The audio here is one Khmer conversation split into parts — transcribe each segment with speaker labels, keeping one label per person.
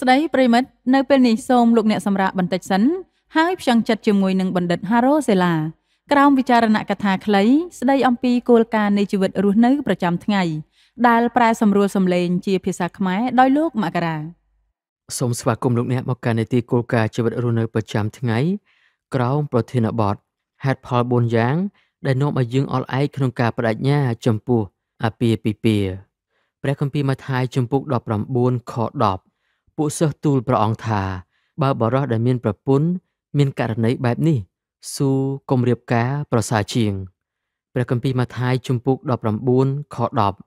Speaker 1: ស្តីប្រិមិត្តនៅពេលនេះសូមលោកអ្នកសម្រាប់បន្តិចសិនហើយផ្ចង់ចិត្តជាមួយនឹងបណ្ឌិត Haro Sela ក្រោមវិចារណកថាខ្លី ស្ដីអំពីគោលការណ៍នៃជីវិត រស់នៅប្រចាំថ្ងៃដែលប្រែសម្រួលសម្លេងជាភាសាខ្មែរដោយលោកមករា
Speaker 2: សូមស្វាគមន៍លោកអ្នកមកកាន់នីតិគោលការណ៍ជីវិតរស់នៅប្រចាំថ្ងៃក្រោមប្រធានបទហេតុផល4យ៉ាងដែលនាំឲ្យយើងអល់ឯកក្នុងការបដិញ្ញាចំពោះអាពាហ៍ពិពាហ៍ព្រះគម្ពីរម៉ាថាយជំពូក19ខ10ពួកសិស្សទូលព្រះអង្គថា បើបរោះដែលមានប្រពន្ធមានករណីបែបនេះស៊ូគំរាបការប្រសើរជាងព្រះគម្ពីរម៉ាថាយជំពូក19ខ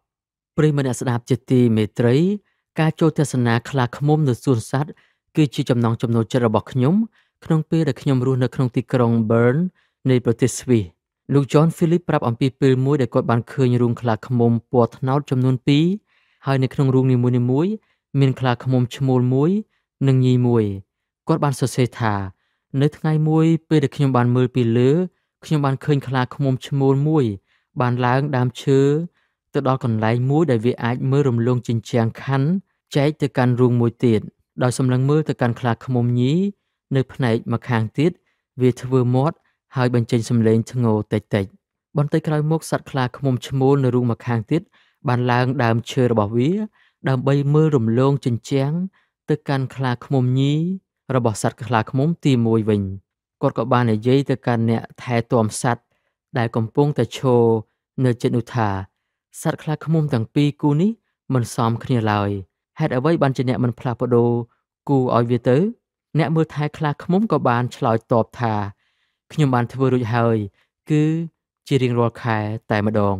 Speaker 2: 10ព្រះមនស្ដាប់ជាទីមេត្រីការចូលទស្សនាខ្លាឃ្មុំនៅសួនសត្វគឺជាចំណងចំណូលចិត្តរបស់ខ្ញុំ ក្នុងពេលដែលខ្ញុំរស់នៅក្នុងទីក្រុង Bern នៃប្រទេសស្វីសលោក John Philip ប្រាប់អំពីពេលមួយដែលគាត់បានឃើញរូងខ្លាឃ្មុំពណ៌ត្នោតចំនួន2ហើយនៅក្នុងរូងនីមួយៗមានខ្លាឃ្មុំឈ្មោលមួយនិងញីមួយគាត់បានសរសេរថា នៅថ្ងៃមួយ ពេលដែលខ្ញុំបានមើលពីលើខ្ញុំបានឃើញខ្លាឃ្មុំឈ្មោលមួយបានឡើងដើមឈើទៅដល់កន្លែងមួយដែលវាអាចមើលរំលងជញ្ជាំងខណ្ឌចែកទៅកាន់រូងមួយទៀតដោយសម្លឹងមើលទៅកាន់ខ្លាឃ្មុំញីនៅផ្នែកម្ខាងទៀតវាធ្វើមាត់ហើយបញ្ចេញសំឡេងធ្ងរតិចតិចបន្តិចក្រោយមក សត្វខ្លាឃ្មុំឈ្មោលនៅរូងម្ខាងទៀតបានឡើងដើមឈើរបស់វាដើម្បីមើលរំលងជញ្ជាំងទៅកាន់ខ្លាឃ្មុំញីរបស់សត្វខ្លាឃ្មុំទី1វិញគាត់ក៏បាននិយាយទៅកាន់អ្នកថែទាំសត្វដែលកំពុងតែឈរនៅចិត្តនោះថាសត្វខ្លាឃ្មុំទាំងពីរគូនេះមិនសមគ្នាឡើយហេតុអ្វីបានជាអ្នកមិនផ្លាស់ប្ដូរគូឲ្យវាទៅអ្នកមើលថែខ្លាឃ្មុំក៏បានឆ្លើយតបថាខ្ញុំបានធ្វើរួចហើយ គឺជារៀងរាល់ខែតែម្ដង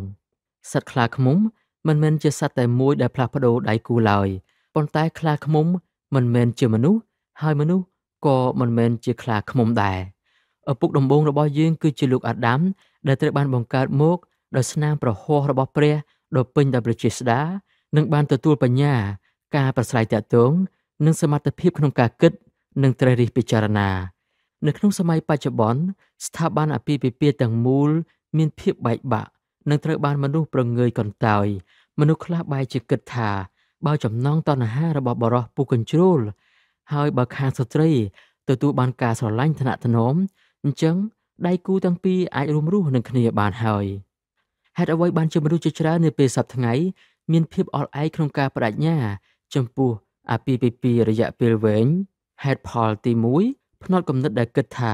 Speaker 2: សត្វខ្លាឃ្មុំមិនមែនជាសត្វតែមួយដែលផ្លាស់ប្ដូរដៃគូឡើយប៉ុន្តែខ្លាឃ្មុំមិនមែនជាមនុស្សហើយមនុស្សក៏មិនមែនជាខ្លាឃ្មុំដែរឪពុកដំបូងរបស់យើងគឺជាលោកអាដាម ដែលត្រូវបានបង្កើតមកដោយស្នាមប្រហោះរបស់ព្រះដ៏ពេញដោយប្រជាស្ដានិងបានទទួលបញ្ញាការប្រស្រ័យទាក់ទង និងសមត្ថភាពក្នុងការគិត និងត្រិះរិះពិចារណា នៅក្នុងសម័យបច្ចុប្បន្នស្ថាប័នអាពាហ៍ពិពាហ៍ទាំងមូលមានភាពបែកបាក់និងត្រូវបានមនុស្សប្រងើយកន្តើយមនុស្សខ្លះបែរជាគិតថាបើចំណងតណ្ហារបស់បរោះពុះកញ្ជ្រួលហើយបើខាងស្ត្រីទទួលបានការស្រឡាញ់ថ្នាក់ថ្នមអញ្ចឹងដៃគូទាំងពីរអាចរួមរស់នឹងគ្នាបានហើយហេតុអ្វីបានជាមនុស្សជាច្រើននៅពេលសប្តាហ៍ថ្ងៃ មានភាពអល់ឯកក្នុងការបដិញ្ញាចំពោះអាពាហ៍ពិពាហ៍រយៈពេលវែងហេតុផលទី1ផ្នត់គំនិតដែលគិតថា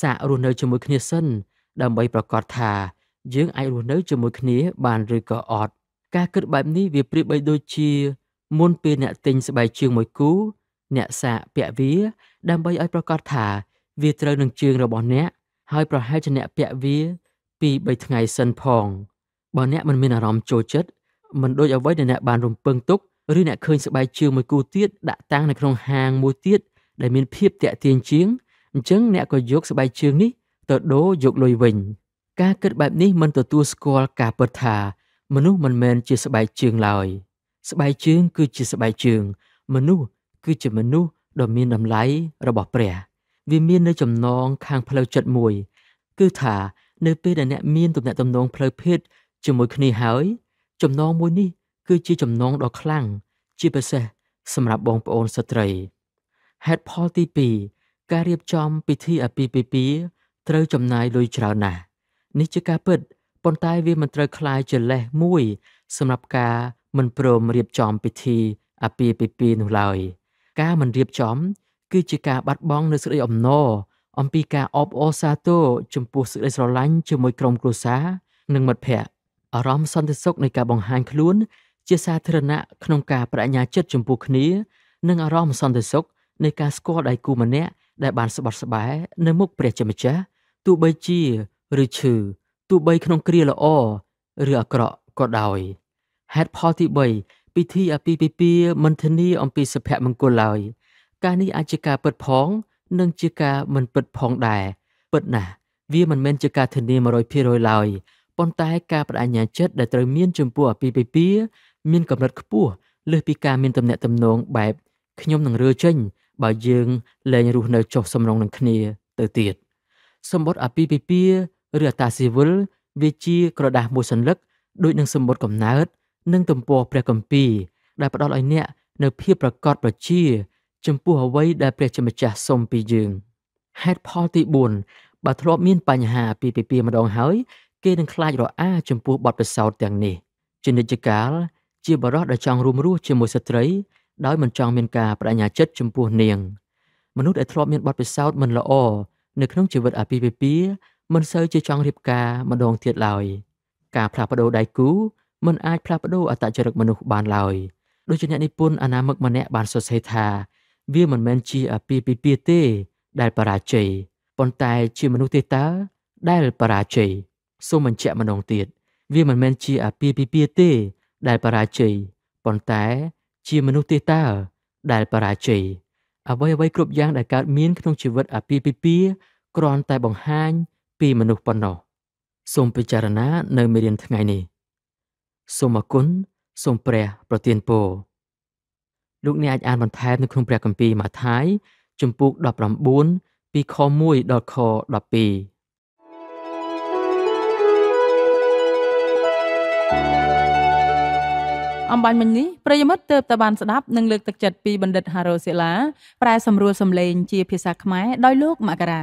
Speaker 2: សាករស់នៅជាមួយគ្នាសិនដើម្បីប្រកាសថាយើងអាចរស់នៅជាមួយគ្នាបានឬក៏អត់ការគិតបែបនេះវាប្រៀបបីដូចជា មុនពេលអ្នកទិញស្បែកជើងមួយគូអ្នកសាកពាក់វាដើម្បីឲ្យប្រកាសថា វាត្រូវនឹងជើងរបស់អ្នកហើយប្រហែលជាអ្នកពាក់វាពី3ថ្ងៃសិនផងបើអ្នកមិនមានអារម្មណ៍ចូលចិត្តមិនដូចអ្វីដែលអ្នកបានរំពឹងទុកឬអ្នកឃើញស្បែកជើងមួយគូទៀតដាក់តាំងនៅក្នុងហាងមួយទៀតដែលមានភាពតាក់ទាញជាងអញ្ចឹងអ្នកក៏យកស្បែកជើងនេះទៅដូរយកលុយវិញ ការគិតបែបនេះមិនទទួលស្គាល់ការពិតថាមនុស្សមិនមែនជាស្បែកជើងឡើយស្បែកជើងគឺជាស្បែកជើង មនុស្សគឺជាមនុស្សដ៏មានតម្លៃរបស់ព្រះវាមាននៅ ចំណងខាងផ្លូវចិត្តមួយគឺថានៅ ពេលដែលអ្នកមានទំនាក់ទំនងផ្លូវភេទជាមួយគ្នាហើយ ចំណងមួយនេះ គឺជាចំណងដ៏ខ្លាំងជាពិសេស សម្រាប់បងប្អូនស្ត្រីហេតុផលទី2ការរៀបចំពិធីអាពាហ៍ពិពាហ៍ត្រូវចំណាយលុយច្រើនណាស់នេះជាការពិតប៉ុន្តែវាមិនត្រូវคล้ายជាលេសមួយសម្រាប់ការមិនព្រមរៀបចំពិធីអាពាហ៍ពិពាហ៍នោះឡើយការមិនរៀបចំគឺជាការបាត់បង់នូវសេចក្តីអំណរអំពីការអបអរសាទរចំពោះសេចក្តីស្រឡាញ់ជាមួយក្រុមគ្រួសារ និងមិត្តភ័ក្តិអារម្មណ៍សន្តិសុខនៃការបង្ហាញខ្លួនជាសាធារណៈក្នុងការប្រាជ្ញាចិត្តចំពោះគ្នានិងអារម្មណ៍សន្តិសុខនៃការស្គាល់ដៃគូម្នាក់ដែលបានស្បត់ស្បែនៅមុខព្រះជាម្ចាស់ទោះបីជាឬឈឺទោះបីក្នុងគ្រាល្អឬអាក្រក់ក៏ដោយហេតុផលទី3ពិធីអាពាហ៍ពិពាហ៍មិនធានាអំពីសុភមង្គលឡើយការនេះអាចជាការពិតផងនិងជាការមិនពិតផងដែរពិតណាស់វាមិនមែនជាការធានា100%ឡើយប៉ុន្តែការបដិញ្ញាចិត្តដែលត្រូវមានចំពោះអាពាហ៍ពិពាហ៍មានកម្រិតខ្ពស់លើសពីការមានទំនាក់ទំនងបែបខ្ញុំនឹងរើចេញបើយើងលែងរស់នៅចុះសំរងនឹងគ្នា ទៅទៀតសម្បត្តិអាពាហ៍ពិពាហ៍ឬអត្តាស៊ីវិលវាជា ក្រដាស់មួយសន្លឹកដូចនឹងសម្បត្តិកំណើតនិងទំព័រព្រះគម្ពីរដែលផ្ដល់ឲ្យអ្នក នៅភាពប្រកបប្រជាចំពោះអ្វីដែលព្រះជាម្ចាស់សុំពីយើងហេតុផលទី4បើធ្លាប់មានបញ្ហាពីពីពីម្ដងហើយគេនឹងខ្លាចរអា ចំពោះបទពិសោធន៍ទាំងនេះជានិច្ចកាលជាបរិះដែលចង់រួមរស់ជាមួយស្ត្រីដោយមិនចង់មានការបដិញ្ញាចិត្តចំពោះនាងមនុស្សដែលធ្លាប់មានបទពិសោធន៍មិនល្អនៅក្នុងជីវិតអាពាហ៍ពិពាហ៍មិនសូវជាចង់រៀបការម្ដងទៀតឡើយការផ្លាស់ប្ដូរដៃគូមិនអាចផ្លាស់ប្ដូរអត្តចរិតមនុស្សបានឡើយដូចជាអ្នកនិពន្ធអនាមិកម្នាក់បានសរសេរថាវាមិនមែនជាអពាពិពាទេដែលបរាជ័យប៉ុន្តែជាមនុស្សទេតើដែលបរាជ័យសូមបញ្ជាក់ម្ដងទៀតវាមិនមែនជាអពាពិពាទេដែលបរាជ័យប៉ុន្តែជាមនុស្សទេតើដែលបរាជ័យអ្វីអ្វីគ្រប់យ៉ាង ដែលកើតមាន ក្នុងជីវិតអាពាហ៍ពិពាហ៍គ្រាន់តែបង្ហាញពីមនុស្សប៉ុណ្ណោះសូមពិចារណា នៅមេរៀនថ្ងៃនេះ សូមអគុណសូមព្រះប្រទានពរលោកអ្នកអាចអានបន្ថែមនៅក្នុងព្រះគម្ពីរម៉ាថាយជំពូក19ពីខ1ដល់ខ12
Speaker 1: អំបញ្ញមិញនេះប្រិយមិត្តទើបតែបានស្ដាប់និងលើកទឹកចិត្តពីបណ្ឌិត Haro Sela ប្រែ សម្រួលសម្លេង ជាភាសាខ្មែរដោយលោកមករា